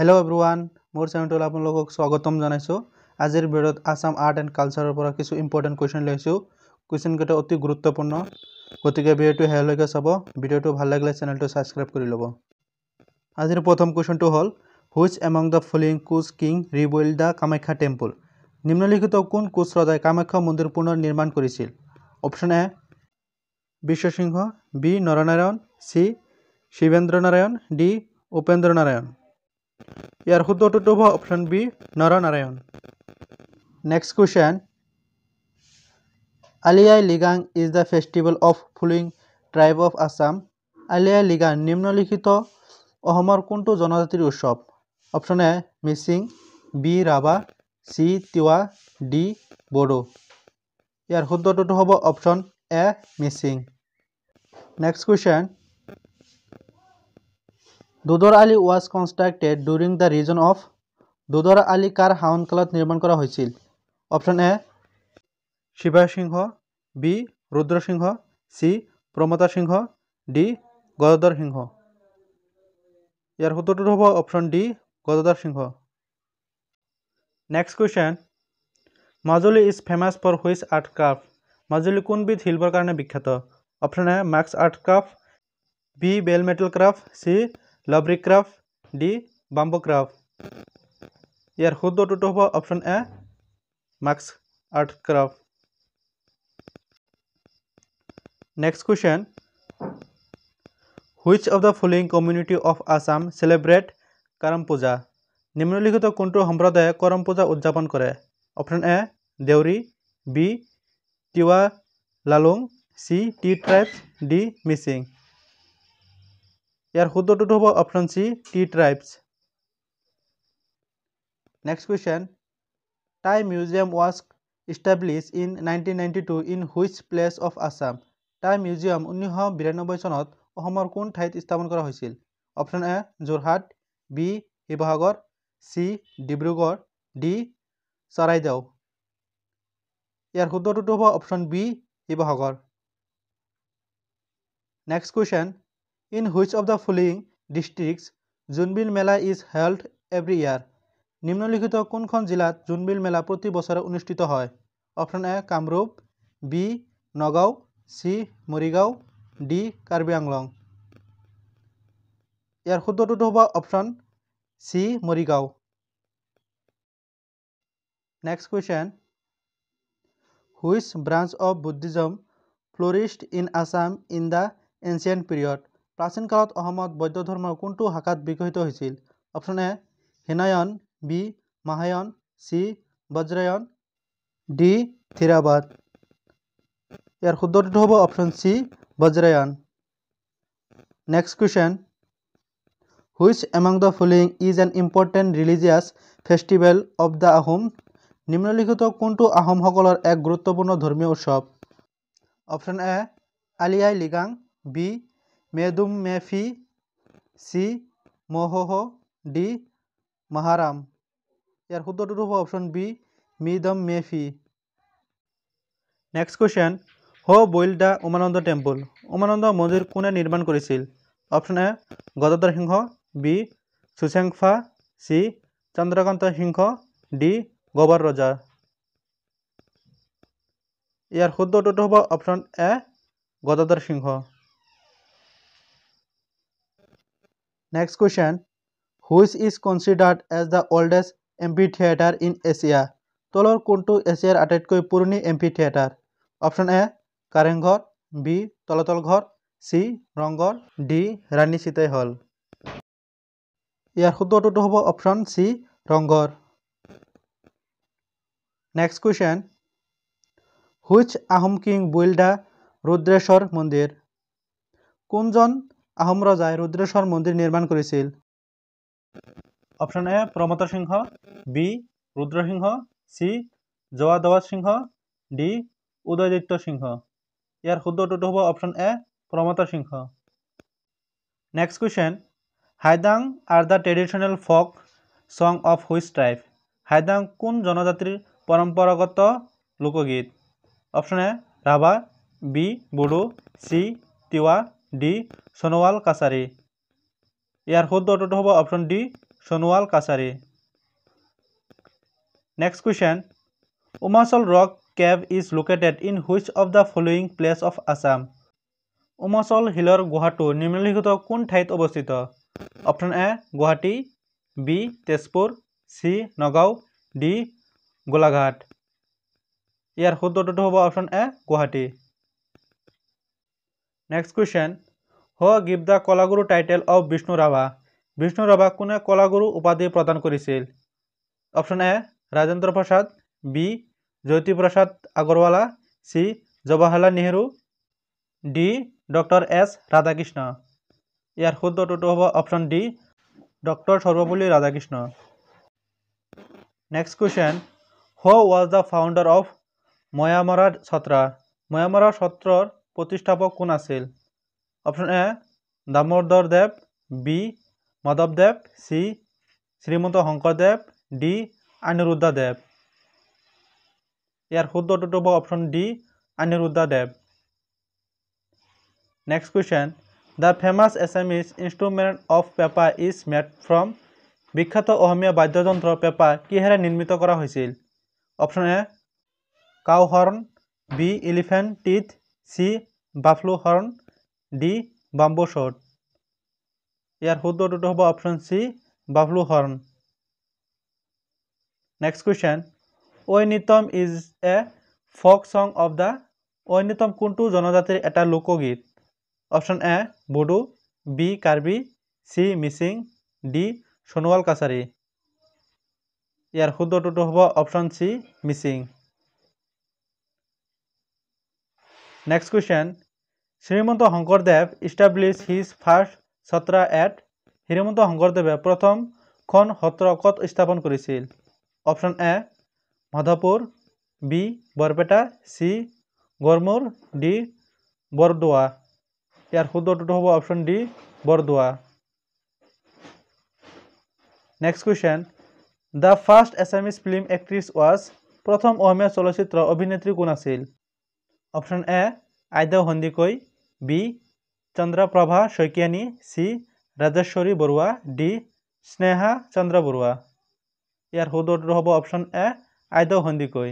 Hello' everyone মোৰ চেনেলটোলৈ আপোনালোকক স্বাগতম জনাইছোঁ আজিৰ ভিডিঅ'ত আছাম আৰ্ট এণ্ড কালচাৰৰ পৰা কিছু ইম্পৰ্টেণ্ট কুৱেশ্যন লৈছোঁ কুৱেশ্যনকেইটা অতি গুৰুত্বপূৰ্ণ গতিকে ভিডিঅ'টো শেষলৈকে চাব ভিডিঅ'টো ভাল লাগিলে চেনেলটো ছাবস্ক্ৰাইব কৰি ল'ব আজিৰ প্ৰথম কুৱেশ্যনটো হ'ল which among the following Koch king rebuilt the Kamakhya temple নিম্নলিখিত কোন কোচ ৰজাই কামাখ্যা মন্দিৰ পুনৰ নিৰ্মাণ কৰিছিল option A Biswasingha B Naranarayan C Shivendra Narayan D Upendra Narayan ইয়াৰ শুদ্ধটোতো হ'ব option B Naranarayan next question Ali Aye Ligang is the festival of following tribe of Assam Ali Aye Ligang নিম্নলিখিত অসমৰ কোনটো জনজাতিৰ উৎসৱ option A Mising B Rabha C Tiwa D বড়ো ইয়াৰ শুদ্ধটোতো হ'ব option A Mising next question Dhodar Ali was constructed during the reign of Dhodar Ali কার হাউন কালত নির্মাণ কৰা হৈছিল option A Shiva Singha B Rudra Singha C Singha D Gadadhar Singha ইয়াৰ সূত্ৰটো হ'ব option D Gadadhar Singha next question Majuli is famous for which art craft Majuli কোনবিধ শিল্পৰ কাৰণে বিখ্যাত option A mask art craft B bell metal craft চি लब्रिक्राफ डी बाम्बोक्राफ यार खुद दो टूटो हुआ option A mask art craft next question which of the following community of Assam celebrate Karam Puja নিম্নলিখিত কোনটো সম্প্ৰদায়ে কৰম পূজা উদযাপন কৰে option A Deori B Tiwa Lalung C tea tribes D Mising ইয়ার শুদ্ধটো হ'ব option C tea tribes next question Tai museum was establish in nineteen ninety two in which place of Assam Tai museum ঊনৈশ বিৰানব্বৈ চনত অসমৰ কোন ঠাইত স্থাপন কৰা হৈছিল option A Jorhat B Sivasagar C Dibrugarh D Charaideo ইয়াৰ শুদ্ধটোটো হ'ব option B Sivasagar next question in which of the following district Jonbeel Mela is held every ইয়াৰ নিম্নলিখিত কোনখন জিলাত জোনবিল মেলা প্ৰতি বছৰে অনুষ্ঠিত হয় option A Kamrup B Nagaon C Morigaon D Karbi Anglong ইয়াৰ শুদ্ধটোতো হ'ব option C Morigaon next question which branch of Buddhism flourished in Assam in the ancient period প্ৰাচীন কালত অসমত বৌদ্ধ ধৰ্মৰ কোনটো শাখাত বিকশিত হৈছিল option A Hinayana B Mahayana C Vajrayana D Theravada ইয়াৰ শুদ্ধটো হ'ব option C Vajrayana next question which among the following is an important religious festival of the Ahom নিম্নলিখিত কোনটো আহোমসকলৰ এক গুৰুত্বপূৰ্ণ ধৰ্মীয় উৎসৱ option A Ali Aye Ligang B Medam Mephi C Mohoh D Maharam ইয়ার শুদ্ধটো হ'ব option B Medam Mephi next question who' built the Umananda temple Umananda মন্দিৰ কোনে নিৰ্মাণ কৰিছিল option A Gadadhar Singha B Susengphaa C Chandrakanta Singha D Gobar Raja ইয়াৰ শুদ্ধটোতো হ'ব option A Gadadhar Singha Next question Which is considered as the oldest amphitheater in Asia? তলৰ কোনটো এছিয়াৰ আটাইতকৈ পুৰণি amphitheatre option A Karengghar B Talatal Ghar C Rang Ghar D ৰাণী চিতাই হল ইয়াৰ শুদ্ধ হ'ব option C Rangghar next question which Ahom king built the Rudreswar মন্দিৰ কোনজন আহোম রাজায় রুদ্রেশ্বর মন্দির নির্মাণ করেছিল option A Pramatta Singha B Rudrasingha C Jayadhwaj Singha D Udayaditya Singha ইয়ার শুদ্ধটোটো হ'ব option A Pramatta Singha next question Haidang are the traditional folk song of which tribe Haidang কোন জনজাতিৰ পৰম্পৰাগত লোকগীত option A Rabha B Bodo C Tiwa D Sonowal Kachari ইয়াৰ শুদ্ধ উত্তৰটো হ'ব option D Sonowal Kachari next question Umachal rock cave is located in which of the following place of Assam Umachal হিলৰ গুৱাহাটো নিম্নলিখিত কোন ঠাইত অৱস্থিত option A Guwahati B Tezpur C Nagaon D Golaghat ইয়াৰ শুদ্ধ উত্তৰটো হ'ব option A Guwahati next question who give the Kalaguru title of Bishnu Rabha Bishnu Rabha কোনে কলাগুৰু উপাধি প্ৰদান কৰিছিল option A Rajendra Prasad B Jyotiprasad Agarwala C Jawaharlal Nehru D doctor S Radhakrishna ইয়াৰ শুদ্ধ হ'ব option D doctor Sarvepalli Radhakrishna next question who' was the founder of Mayamara Satra Mayamara ছত্ৰৰ প্ৰতিষ্ঠাপক কোন আছিল option A Damodar Dev B Madhabdev C Shrimanta Sankardev D Aniruddha Dev ইয়ার শুদ্ধটো হব option D Aniruddha Dev next question the famous Assamese instrument of pepa is made from বিখ্যাত অসমীয়া বাদ্যযন্ত্র পেপা কিহেরে নির্মিত করা হয়েছিল option A cow horn B Elephant teeth C buffalo horn D bamboo shoot ইয়াৰ শুদ্ধ উত্তৰটো হ'ব option C buffalo horn next question Oinitom is a folk song of the Oinitom কোনটো জনজাতিৰ এটা লোকগীত option A Bodo B Karbi C Mising D Sonowal Kachari ইয়াৰ শুদ্ধ উত্তৰটো হ'ব option C Mising next question Shrimanta Sankardev establish his first Satra at Shrimanta শংকৰদেৱে প্ৰথমখন সত্ৰ ক'ত স্থাপন কৰিছিল option A Madhabpur B Barpeta C Garmur D Bordowa ইয়াৰ শুদ্ধটোতো হ'ব option D Bordowa next question the first Assamese film actress was প্ৰথম অসমীয়া চলচ্চিত্ৰ অভিনেত্ৰী কোন আছিল option A Aideu Handique B Chandraprabha শৈকিয়ানী C Rajeshwari Baruah D Sneha Chandra Baruah ইয়াৰ শুদ্ধ হ'ব অপশ্যন এ আইদ সন্দিকৈ